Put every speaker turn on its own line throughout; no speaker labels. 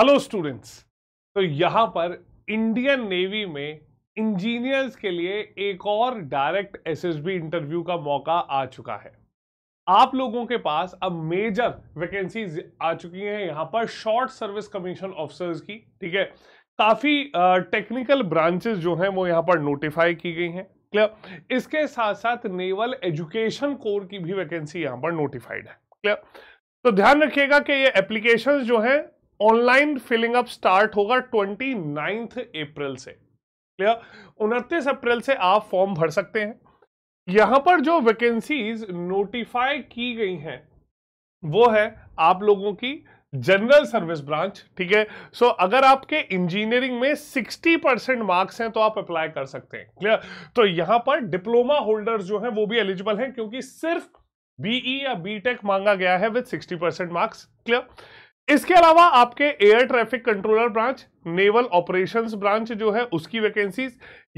Hello students तो यहां पर इंडियन नेवी में इंजीनियर्स के लिए एक और डायरेक्ट एसएसबी इंटरव्यू का मौका आ चुका है आप लोगों के पास अब मेजर वैकेंसीज आ चुकी हैं यहां पर शॉर्ट सर्विस कमीशन ऑफिसर्स की ठीक है काफ़ी टेक्निकल ब्रांचेस जो हैं वो यहाँ पर नोटिफाई की गई हैं क्लियर इसके साथ साथ नेवल एजुकेशन कोर की भी वैकेंसी यहां पर नोटिफाइड है क्लियर तो ध्यान रखिएगा कि ये एप्लीकेशंस जो हैं ऑनलाइन फिलिंग अप स्टार्ट होगा ट्वेंटी नाइन्थ अप्रैल से क्लियर उनतीस अप्रैल से आप फॉर्म भर सकते हैं यहां पर जो वैकेंसीज नोटिफाई की गई हैं वो है आप लोगों की जनरल सर्विस ब्रांच ठीक है सो अगर आपके इंजीनियरिंग में 60 परसेंट मार्क्स हैं तो आप अप्लाई कर सकते हैं क्लियर तो यहां पर डिप्लोमा होल्डर्स जो हैं वो भी एलिजिबल हैं क्योंकि सिर्फ बीई e या बीटेक मांगा गया है विद 60 परसेंट मार्क्स क्लियर इसके अलावा आपके air traffic controller branch naval operations branch जो है उसकी वैकेंसीज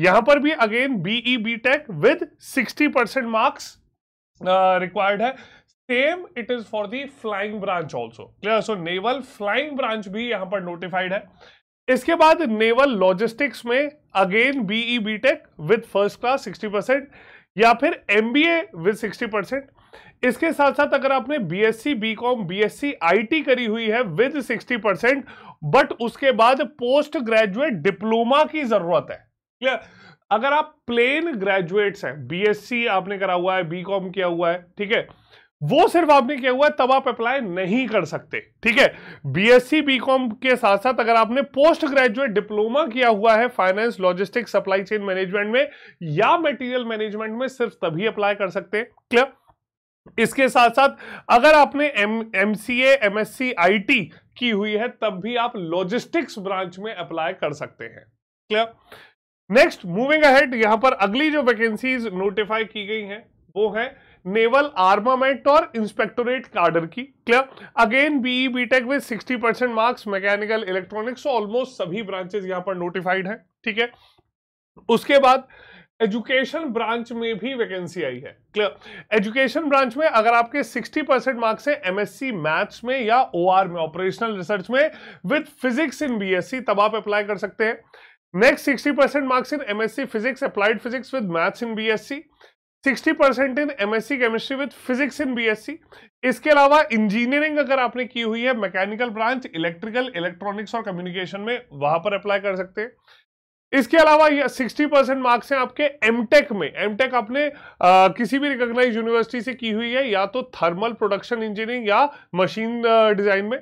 यहां पर भी again BE B tech with sixty percent marks required है same it is for the flying branch also clear so naval flying branch भी यहां पर नोटिफाइड है इसके बाद नेवल लॉजिस्टिक्स में again BE B tech with first class sixty percent या फिर M B A with sixty percent इसके साथ साथ अगर आपने बीएससी बीकॉम बीएससी आईटी करी हुई है विद 60 परसेंट बट उसके बाद पोस्ट ग्रेजुएट डिप्लोमा की जरूरत है क्लियर अगर आप प्लेन ग्रेजुएट्स हैं बीएससी आपने करा हुआ है बीकॉम किया हुआ है ठीक है वो सिर्फ आपने किया हुआ है तब आप अप्लाई नहीं कर सकते ठीक है बीएससी बीकॉम के साथ साथ अगर आपने पोस्ट ग्रेजुएट डिप्लोमा किया हुआ है finance logistics supply chain management में या मटेरियल मैनेजमेंट में सिर्फ तभी अप्लाई कर सकते हैं क्लियर इसके साथ साथ अगर आपने M M C M S C I T की हुई है तब भी आप लॉजिस्टिक्स ब्रांच में अप्लाई कर सकते हैं क्लियर नेक्स्ट मूविंग अहेड यहां पर अगली जो वैकेंसीज नोटिफाई की गई हैं वो है नेवल आर्मामेंट और इंस्पेक्टोरेट कार्डर की clear again BE BTech with 60 percent marks mechanical electronics almost सभी ब्रांचेस यहां पर नोटिफाइड है ठीक है उसके बाद एजुकेशन ब्रांच में भी वैकेंसी आई है क्लियर एजुकेशन ब्रांच में अगर आपके 60 परसेंट मार्क्स है एमएससी मैथ्स में या ओआर में ऑपरेशनल रिसर्च में विद फिजिक्स इन बीएससी तब आप अप्लाई कर सकते हैं next 60 percent marks in MSc physics applied physics with maths in B 60 percent in MSc chemistry with physics in BSc इसके अलावा इंजीनियरिंग अगर आपने की हुई है मैकेनिकल ब्रांच इलेक्ट्रिकल इलेक्ट्रॉनिक्स और कम्युनिकेशन में वहां पर अप्लाई कर सकते हैं इसके अलावा ये 60 परसेंट मार्क्स हैं आपके एमटेक में एमटेक आपने आ, किसी भी रिकॉग्नाइज यूनिवर्सिटी से की हुई है या तो थर्मल प्रोडक्शन इंजीनियरिंग या मशीन डिजाइन में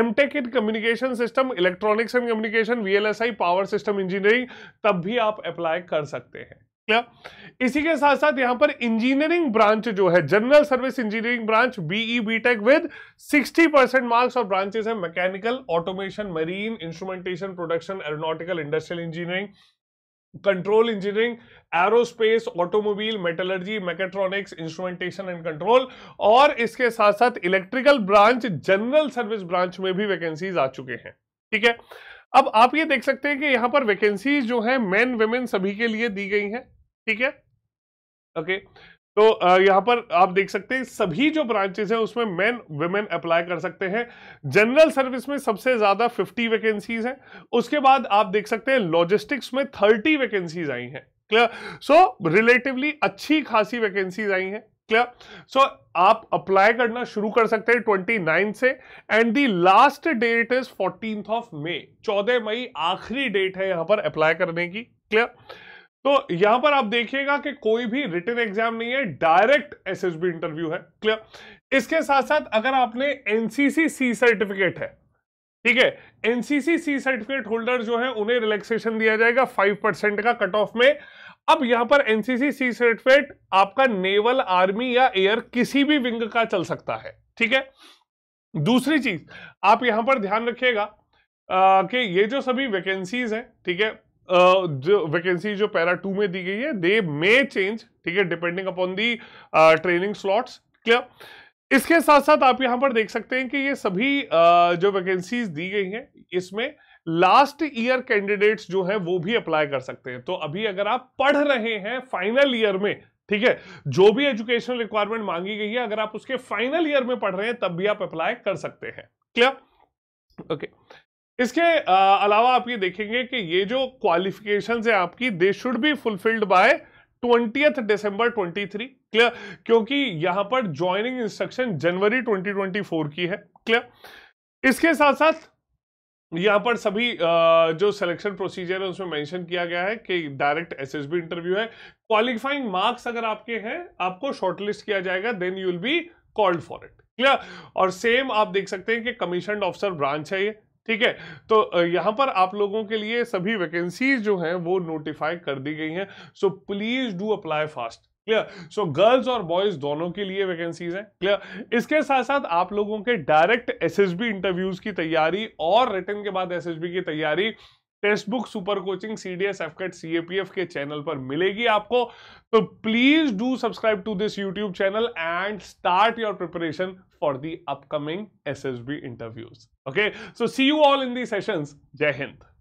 MTech in communication system electronics and communication VLSI power system engineering तब भी आप अप्लाई कर सकते हैं क्लियर इसी के साथ साथ यहां पर इंजीनियरिंग ब्रांच जो है general service engineering branch BE BTech with 60 percent marks और ब्रांचेस है mechanical automation marine instrumentation production aeronautical industrial engineering control engineering aerospace automobile metallurgy mechatronics instrumentation and control और इसके साथ साथ electrical branch general service branch में भी vacancies आ चुके हैं ठीक है अब आप ये देख सकते हैं कि यहां पर वैकेंसीज जो है मेन वेमेन सभी के लिए दी गई हैं ठीक है ओके तो यहाँ पर आप देख सकते हैं सभी जो ब्रांचेस हैं उसमें मेन वुमेन अप्लाई कर सकते हैं जनरल सर्विस में सबसे ज़्यादा 50 वैकेंसीज हैं उसके बाद आप देख सकते हैं लॉजिस्टिक्स में 30 वैकेंसीज आई हैं क्लियर सो रिलेटिवली अच्छी खासी वैकेंसीज आई हैं क्लियर सो आप अप्लाई करना शुरू कर सकते हैं ट्वेंटी से and the last date is fourteen of May चौदह मई आखिरी डेट है यहाँ पर अप्लाई करने की क्लियर तो यहां पर आप देखिएगा कि कोई भी रिटर्न एग्जाम नहीं है डायरेक्ट एसएसबी इंटरव्यू है क्लियर इसके साथ साथ अगर आपने एनसीसी सी सर्टिफिकेट है ठीक है एनसीसी सी सर्टिफिकेट होल्डर जो है उन्हें रिलैक्सेशन दिया जाएगा फाइव परसेंट का कट ऑफ में अब यहां पर एनसीसी सी सर्टिफिकेट आपका नेवल आर्मी या एयर किसी भी विंग का चल सकता है ठीक है दूसरी चीज आप यहां पर ध्यान रखिएगा कि ये जो सभी वैकेंसीज है ठीक है जो वैकेंसी जो पैरा टू में दी गई है दे मे चेंज ठीक है depending upon the training slots clear इसके साथ साथ आप यहां पर देख सकते हैं कि ये सभी uh, जो वैकेंसीज दी गई हैं इसमें लास्ट ईयर कैंडिडेट्स जो है वो भी अप्लाई कर सकते हैं तो अभी अगर आप पढ़ रहे हैं फाइनल ईयर में ठीक है जो भी एजुकेशनल रिक्वायरमेंट मांगी गई है अगर आप उसके फाइनल ईयर में पढ़ रहे हैं तब भी आप अप्लाई कर सकते हैं क्लियर ओके okay. इसके अलावा आप ये देखेंगे कि ये जो क्वालिफिकेशन है आपकी they should be fulfilled by twentieth December 23 clear क्योंकि यहां पर ज्वाइनिंग इंस्ट्रक्शन जनवरी 2024 की है क्लियर इसके साथ साथ यहां पर सभी जो सिलेक्शन प्रोसीजर है उसमें मेंशन किया गया है कि डायरेक्ट एसएसबी इंटरव्यू है क्वालिफाइंग मार्क्स अगर आपके हैं आपको शॉर्टलिस्ट किया जाएगा then you will be called for it clear और सेम आप देख सकते हैं कि कमीशन ऑफिसर ब्रांच है ये ठीक है तो यहां पर आप लोगों के लिए सभी वैकेंसीज जो हैं वो नोटिफाई कर दी गई हैं so please do apply fast clear so girls और बॉयज दोनों के लिए वैकेंसीज हैं क्लियर इसके साथ साथ आप लोगों के डायरेक्ट एसएसबी इंटरव्यूज की तैयारी और रिटर्न के बाद एसएसबी की तैयारी text book super coaching C D S AFCAT CAPF के चैनल पर मिलेगी आपको तो please do subscribe to this YouTube channel and start your preparation for the upcoming S S B interviews okay so see you all in the sessions Jai Hind